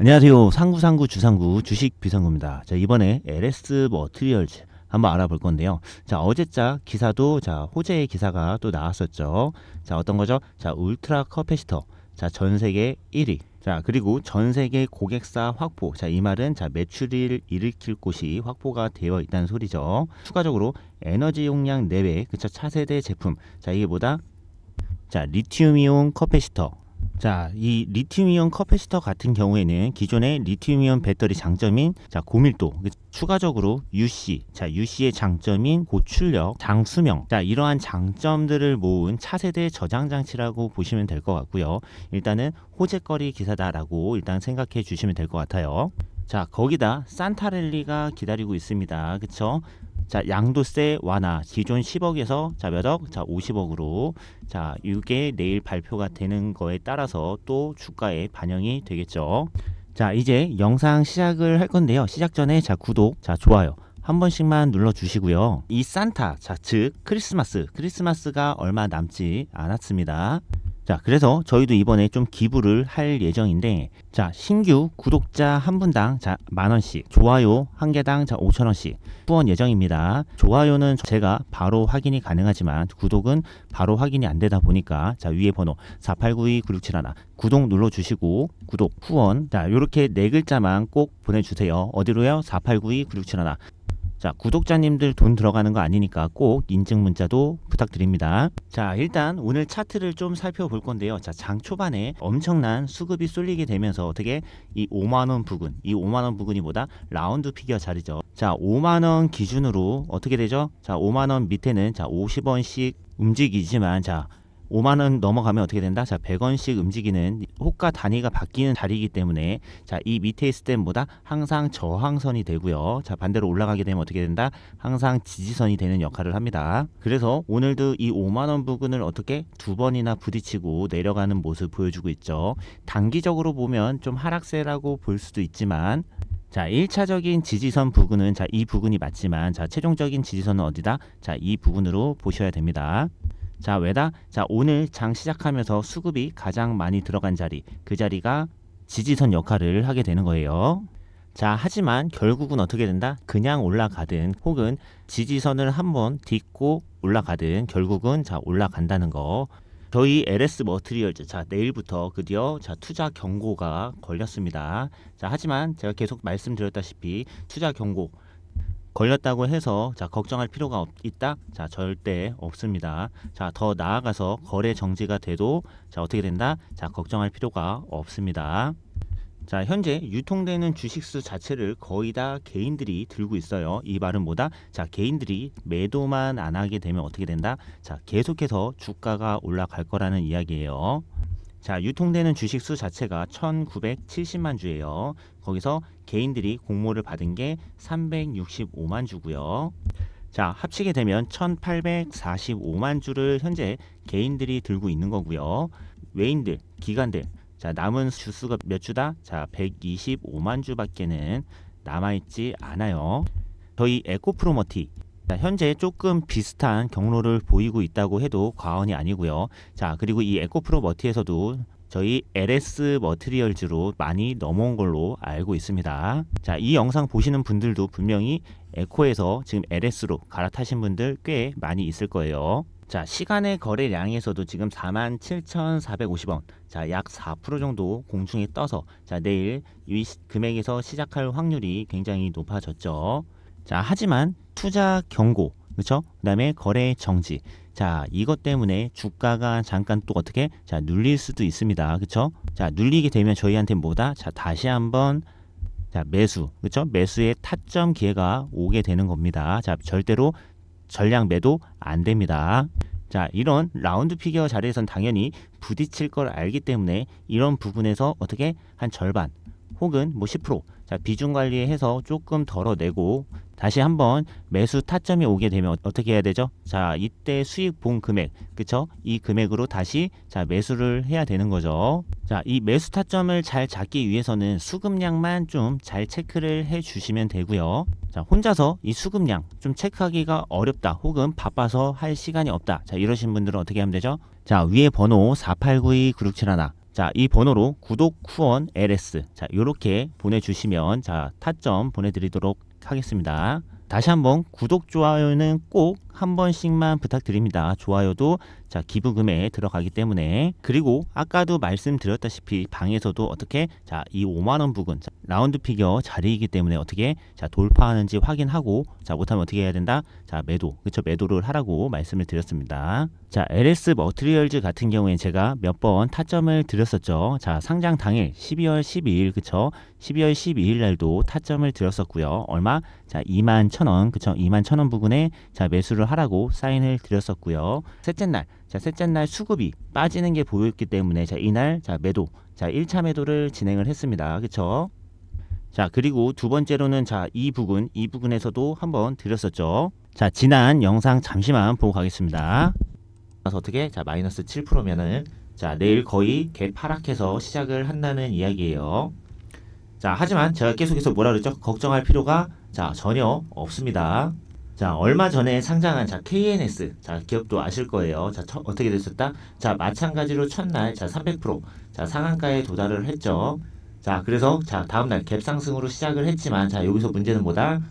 안녕하세요. 상구상구 주상구 주식 비상구입니다. 자, 이번에 LS 머트리얼즈 한번 알아볼 건데요. 자, 어제자 기사도 자, 호재의 기사가 또 나왔었죠. 자, 어떤 거죠? 자, 울트라 커패시터. 자, 전 세계 1위. 자, 그리고 전 세계 고객사 확보. 자, 이 말은 자, 매출을 일으킬 곳이 확보가 되어 있다는 소리죠. 추가적으로 에너지 용량 내외, 그쵸 차세대 제품. 자, 이게 뭐다? 자, 리튬이온 커패시터. 자, 이 리튬이온 커패시터 같은 경우에는 기존의 리튬이온 배터리 장점인 자, 고밀도 그 추가적으로 UC, 자, UC의 장점인 고출력, 장수명, 자, 이러한 장점들을 모은 차세대 저장 장치라고 보시면 될 것 같고요. 일단은 호재거리 기사다라고 일단 생각해 주시면 될 것 같아요. 자, 거기다 산타렐리가 기다리고 있습니다. 그쵸? 자, 양도세 완화 기존 10억에서 자, 몇 억? 자, 50억으로 자, 이게 내일 발표가 되는 거에 따라서 또 주가에 반영이 되겠죠. 자, 이제 영상 시작을 할 건데요. 시작 전에 자, 구독, 자, 좋아요. 한 번씩만 눌러 주시고요. 이 산타, 자, 즉 크리스마스, 크리스마스가 얼마 남지 않았습니다. 자, 그래서 저희도 이번에 좀 기부를 할 예정인데, 자, 신규 구독자 한 분당 자, 만 원씩, 좋아요 한 개당 자, 5천 원씩 후원 예정입니다. 좋아요는 제가 바로 확인이 가능하지만 구독은 바로 확인이 안 되다 보니까 자, 위에 번호 4 8 9 2 9 6 7 1 구독 눌러 주시고 구독 후원 자, 요렇게 네 글자만 꼭 보내 주세요. 어디로요? 4 8 9 2 9 6 7 1 자, 구독자님들 돈 들어가는 거 아니니까 꼭 인증 문자도 부탁드립니다. 자, 일단 오늘 차트를 좀 살펴볼 건데요. 자, 장 초반에 엄청난 수급이 쏠리게 되면서 어떻게 이 5만원 부근, 이 5만원 부근이 뭐다? 라운드 피겨 자리죠. 자, 5만원 기준으로 어떻게 되죠? 자, 5만원 밑에는 자, 50원씩 움직이지만 자, 5만 원 넘어가면 어떻게 된다? 자, 100원씩 움직이는 호가 단위가 바뀌는 자리이기 때문에 자, 이 밑에 있을 땐보다 항상 저항선이 되고요. 자, 반대로 올라가게 되면 어떻게 된다? 항상 지지선이 되는 역할을 합니다. 그래서 오늘도 이 5만 원 부근을 어떻게 두 번이나 부딪히고 내려가는 모습 보여주고 있죠. 단기적으로 보면 좀 하락세라고 볼 수도 있지만 자, 1차적인 지지선 부근은 자, 이 부근이 맞지만 자, 최종적인 지지선은 어디다? 자, 이 부근으로 보셔야 됩니다. 자, 왜다? 자, 오늘 장 시작하면서 수급이 가장 많이 들어간 자리, 그 자리가 지지선 역할을 하게 되는 거예요. 자, 하지만 결국은 어떻게 된다? 그냥 올라가든 혹은 지지선을 한번 딛고 올라가든 결국은 자, 올라간다는 거. 저희 LS 머트리얼즈 자 내일부터 드디어 자 투자 경고가 걸렸습니다. 자 하지만 제가 계속 말씀드렸다시피 투자 경고 걸렸다고 해서 자 걱정할 필요가 없, 있다? 자 절대 없습니다. 자 더 나아가서 거래 정지가 돼도 자 어떻게 된다? 자 걱정할 필요가 없습니다. 자 현재 유통되는 주식수 자체를 거의 다 개인들이 들고 있어요 이 말은 뭐다 자 개인들이 매도만 안 하게 되면 어떻게 된다 자 계속해서 주가가 올라갈 거라는 이야기예요 자, 유통되는 주식 수 자체가 1970만 주예요. 거기서 개인들이 공모를 받은 게 365만 주고요. 자, 합치게 되면 1845만 주를 현재 개인들이 들고 있는 거고요. 외인들, 기관들. 자, 남은 주수가 몇 주다? 자, 125만 주밖에는 남아 있지 않아요. 저희 에코프로머티 현재 조금 비슷한 경로를 보이고 있다고 해도 과언이 아니고요. 자, 그리고 이 에코프로 머티에서도 저희 LS 머트리얼즈로 많이 넘어온 걸로 알고 있습니다. 자, 이 영상 보시는 분들도 분명히 에코에서 지금 LS로 갈아타신 분들 꽤 많이 있을 거예요. 자, 시간의 거래량에서도 지금 47,450원. 자, 약 4% 정도 공중에 떠서 자, 내일 이 금액에서 시작할 확률이 굉장히 높아졌죠. 자, 하지만 투자 경고, 그렇죠? 그다음에 거래 정지. 자, 이것 때문에 주가가 잠깐 또 어떻게 자, 눌릴 수도 있습니다. 그렇죠? 자, 눌리게 되면 저희한테 뭐다? 자, 다시 한번 자, 매수. 그렇죠? 매수의 타점 기회가 오게 되는 겁니다. 자, 절대로 전량 매도 안 됩니다. 자, 이런 라운드 피겨 자리에선 당연히 부딪힐 걸 알기 때문에 이런 부분에서 어떻게 한 절반 혹은 뭐 10% 자, 비중 관리해서 조금 덜어내고 다시 한번 매수 타점이 오게 되면 어, 어떻게 해야 되죠? 자, 이때 수익 본 금액, 그쵸? 이 금액으로 다시 자, 매수를 해야 되는 거죠. 자, 이 매수 타점을 잘 잡기 위해서는 수급량만 좀 잘 체크를 해 주시면 되고요. 자, 혼자서 이 수급량 좀 체크하기가 어렵다 혹은 바빠서 할 시간이 없다. 자, 이러신 분들은 어떻게 하면 되죠? 자, 위에 번호 4892967 1나 자, 이 번호로 구독 후원 LS 자, 요렇게 보내 주시면 자, 타점 보내 드리도록 하겠습니다. 다시 한번 구독 좋아요는 꼭 한 번씩만 부탁드립니다. 좋아요도 자 기부금에 들어가기 때문에 그리고 아까도 말씀드렸다시피 방에서도 어떻게 자 이 5만 원 부근 자, 라운드 피겨 자리이기 때문에 어떻게 자 돌파하는지 확인하고 자 못하면 어떻게 해야 된다 자 매도 그쵸 매도를 하라고 말씀을 드렸습니다. 자 LS 머트리얼즈 같은 경우에 제가 몇 번 타점을 드렸었죠. 자 상장 당일 12월 12일 그쵸 12월 12일 날도 타점을 드렸었고요. 얼마 자 2만 1 2 1 0원 그쵸? 21,000원 부근에 자, 매수를 하라고 사인을 드렸었고요. 셋째 날, 자, 셋째 날 수급이 빠지는 게 보였기 때문에 자, 이날 자, 매도, 자, 1차 매도를 진행을 했습니다. 그쵸? 자, 그리고 두 번째로는 자, 이 부근, 이 부근에서도 한번 드렸었죠. 자, 지난 영상 잠시만 보고 가겠습니다. 그래서 어떻게? 자, 마이너스 7%면은 자, 내일 거의 개파락해서 시작을 한다는 이야기예요. 자, 하지만 제가 계속해서 뭐라 그랬죠? 걱정할 필요가 자, 전혀 없습니다. 자, 얼마 전에 상장한 자, KNS. 자, 기업도 아실 거예요. 자, 처, 어떻게 됐었다? 자, 마찬가지로 첫날 자, 300% 자, 상한가에 도달을 했죠. 자, 그래서 자, 다음 날갭 상승으로 시작을 했지만 자, 여기서 문제는 뭐다?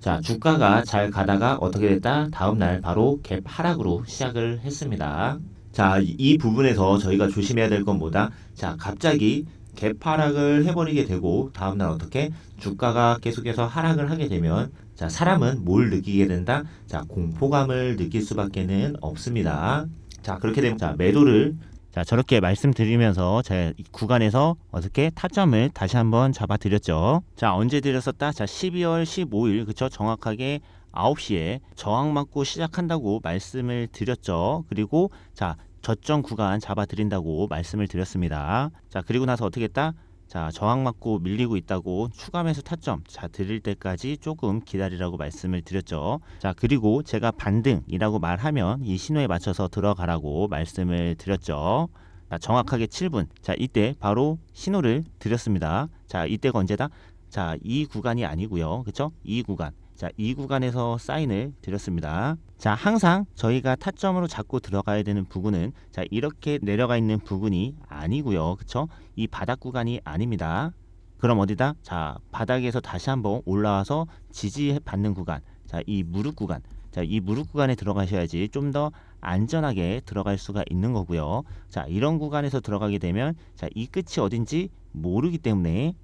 자, 주가가 잘 가다가 어떻게 됐다? 다음 날 바로 갭 하락으로 시작을 했습니다. 자, 이 부분에서 저희가 조심해야 될 건 뭐다? 자, 갑자기 개파락을 해버리게 되고 다음날 어떻게 주가가 계속해서 하락을 하게 되면 자 사람은 뭘 느끼게 된다? 자 공포감을 느낄 수밖에는 없습니다. 자 그렇게 되면 자 매도를 자 저렇게 말씀드리면서 제 구간에서 어떻게 타점을 다시 한번 잡아드렸죠. 자 언제 드렸었다? 자 12월 15일 그쵸? 정확하게 9시에 저항 맞고 시작한다고 말씀을 드렸죠. 그리고 자 저점 구간 잡아드린다고 말씀을 드렸습니다. 자 그리고 나서 어떻게 했다? 자 저항 맞고 밀리고 있다고 추가 매수 타점 자 드릴 때까지 조금 기다리라고 말씀을 드렸죠 자 그리고 제가 반등이라고 말하면 이 신호에 맞춰서 들어가라고 말씀을 드렸죠 자 정확하게 7분 자 이때 바로 신호를 드렸습니다 자 이때가 언제다 자, 이 구간이 아니고요. 그렇죠? 이 구간. 자, 이 구간에서 사인을 드렸습니다. 자, 항상 저희가 타점으로 잡고 들어가야 되는 부분은 자, 이렇게 내려가 있는 부분이 아니고요. 그렇죠? 이 바닥 구간이 아닙니다. 그럼 어디다? 자, 바닥에서 다시 한번 올라와서 지지 받는 구간. 자, 이 무릎 구간. 자, 이 무릎 구간에 들어가셔야지 좀 더 안전하게 들어갈 수가 있는 거고요. 자, 이런 구간에서 들어가게 되면 자, 이 끝이 어딘지 모르기 때문에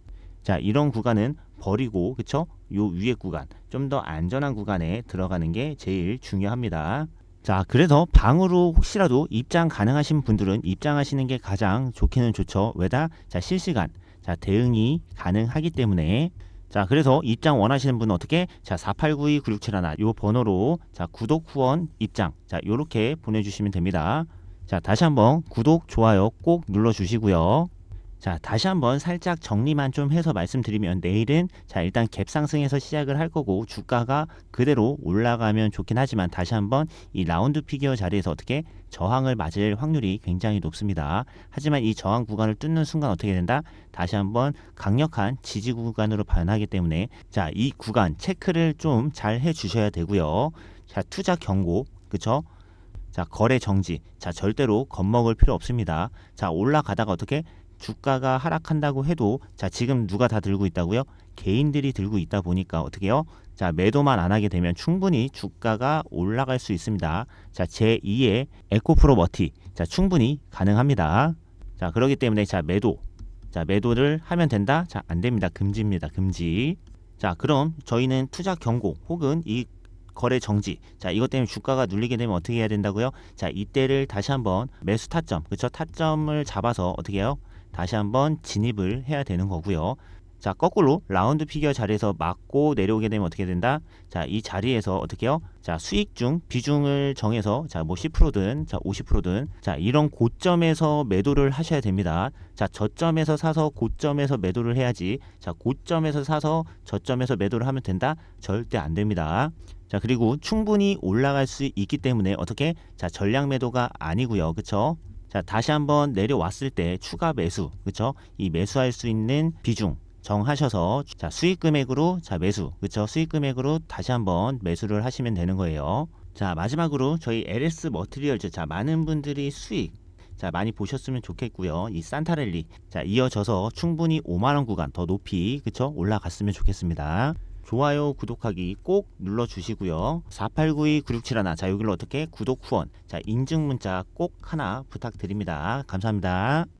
자 이런 구간은 버리고 그쵸? 요 위에 구간 좀 더 안전한 구간에 들어가는 게 제일 중요합니다. 자 그래서 방으로 혹시라도 입장 가능하신 분들은 입장하시는 게 가장 좋기는 좋죠. 왜다? 자 실시간 자 대응이 가능하기 때문에 자 그래서 입장 원하시는 분은 어떻게 자4 8 9 2 9 6 7 1요 번호로 자 구독 후원 입장 자 요렇게 보내주시면 됩니다. 자 다시 한번 구독 좋아요 꼭 눌러주시고요. 자, 다시 한번 살짝 정리만 좀 해서 말씀드리면 내일은 자, 일단 갭 상승에서 시작을 할 거고 주가가 그대로 올라가면 좋긴 하지만 다시 한번 이 라운드 피규어 자리에서 어떻게 저항을 맞을 확률이 굉장히 높습니다. 하지만 이 저항 구간을 뚫는 순간 어떻게 된다? 다시 한번 강력한 지지 구간으로 변하기 때문에 자, 이 구간 체크를 좀 잘해 주셔야 되고요. 자, 투자 경고. 그쵸? 자, 거래 정지. 자, 절대로 겁먹을 필요 없습니다. 자, 올라가다가 어떻게 주가가 하락한다고 해도 자 지금 누가 다 들고 있다고요? 개인들이 들고 있다 보니까 어떻게 요자 매도만 안 하게 되면 충분히 주가가 올라갈 수 있습니다. 자 제2의 에코프로 버티자 충분히 가능합니다. 자 그러기 때문에 자 매도 자 매도를 하면 된다? 자 안됩니다. 금지입니다. 금지 자 그럼 저희는 투자 경고 혹은 이 거래 정지. 자, 이것 때문에 주가가 눌리게 되면 어떻게 해야 된다고요? 자, 이때를 다시 한번 매수 타점, 그렇 타점을 잡아서 어떻게 해요? 다시 한번 진입을 해야 되는 거고요. 자 거꾸로 라운드 피겨 자리에서 맞고 내려오게 되면 어떻게 된다? 자 이 자리에서 어떻게요? 자 수익 중 비중을 정해서 자 뭐 10%든 자 50%든 뭐 자 이런 고점에서 매도를 하셔야 됩니다. 자 저점에서 사서 고점에서 매도를 해야지 자 고점에서 사서 저점에서 매도를 하면 된다? 절대 안 됩니다. 자 그리고 충분히 올라갈 수 있기 때문에 어떻게 자 전량 매도가 아니고요, 그렇죠? 자 다시 한번 내려왔을 때 추가 매수 그쵸 이 매수할 수 있는 비중 정하셔서 자 수익 금액으로 자 매수 그쵸 수익 금액으로 다시 한번 매수를 하시면 되는 거예요 자 마지막으로 저희 LS 머트리얼 즈자 많은 분들이 수익 자 많이 보셨으면 좋겠고요 이 산타랠리 자 이어져서 충분히 5만원 구간 더 높이 그쵸 올라갔으면 좋겠습니다 좋아요, 구독하기 꼭 눌러주시고요. 4892967하나. 자, 여기를 어떻게 구독 후원. 자, 인증 문자 꼭 하나 부탁드립니다. 감사합니다.